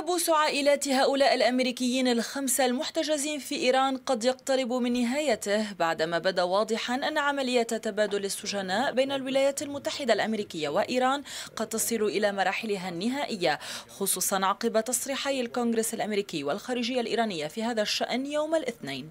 تحبس عائلات هؤلاء الأمريكيين الخمسة المحتجزين في إيران قد يقترب من نهايته بعدما بدا واضحا أن عملية تبادل السجناء بين الولايات المتحدة الأمريكية وإيران قد تصل إلى مراحلها النهائية خصوصا عقب تصريحي الكونغرس الأمريكي والخارجية الإيرانية في هذا الشأن يوم الاثنين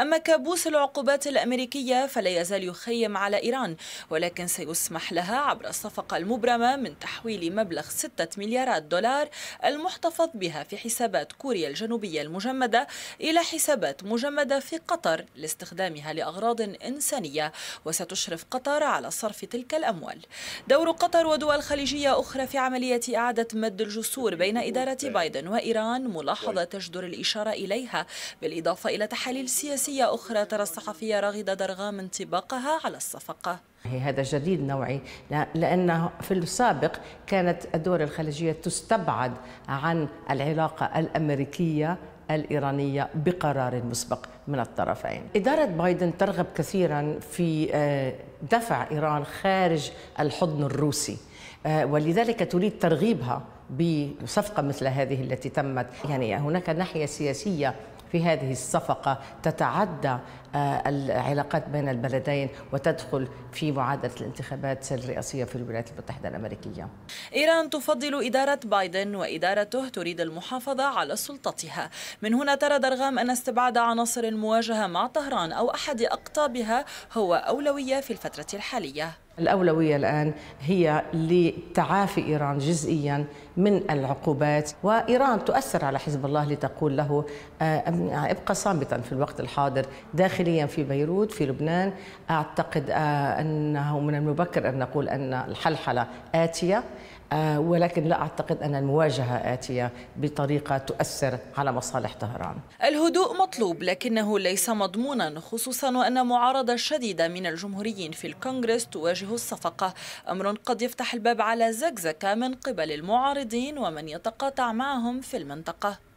أما كابوس العقوبات الأمريكية فلا يزال يخيم على إيران ولكن سيسمح لها عبر الصفقة المبرمة من تحويل مبلغ 6 مليارات دولار المحتفظ المخفض بها في حسابات كوريا الجنوبية المجمدة إلى حسابات مجمدة في قطر لاستخدامها لأغراض إنسانية وستشرف قطر على صرف تلك الأموال دور قطر ودول خليجية أخرى في عملية إعادة مد الجسور بين إدارة بايدن وإيران ملاحظة تجدر الإشارة إليها بالإضافة إلى تحاليل سياسية أخرى ترى الصحفية راغدة درغام انطباقها على الصفقة هذا جديد نوعي لأن في السابق كانت الدول الخليجية تستبعد عن العلاقة الأمريكية الإيرانية بقرار مسبق من الطرفين إدارة بايدن ترغب كثيرا في آه، دفع إيران خارج الحضن الروسي آه، ولذلك تريد ترغيبها بصفقة مثل هذه التي تمت يعني هناك ناحية سياسية في هذه الصفقة تتعدى آه، العلاقات بين البلدين وتدخل في معادلة الانتخابات الرئاسية في الولايات المتحدة الأمريكية إيران تفضل إدارة بايدن وإدارته تريد المحافظة على سلطتها من هنا ترى درغام أن استبعاد عناصر المواجهة مع طهران أو أحد أقطابها هو أولوية في الفترة الحالية الأولوية الآن هي لتعافي إيران جزئيا من العقوبات وإيران تؤثر على حزب الله لتقول له آه، آه، ابقى صامتا في الوقت الحاضر داخليا في بيروت في لبنان أعتقد آه، أنه من المبكر أن نقول أن الحلحلة آتية ولكن لا أعتقد أن المواجهة آتية بطريقة تؤثر على مصالح طهران الهدوء مطلوب لكنه ليس مضمونا خصوصا وأن معارضة شديدة من الجمهوريين في الكونغرس تواجه تواجه الصفقة أمر قد يفتح الباب على زكزكة من قبل المعارضين ومن يتقاطع معهم في المنطقة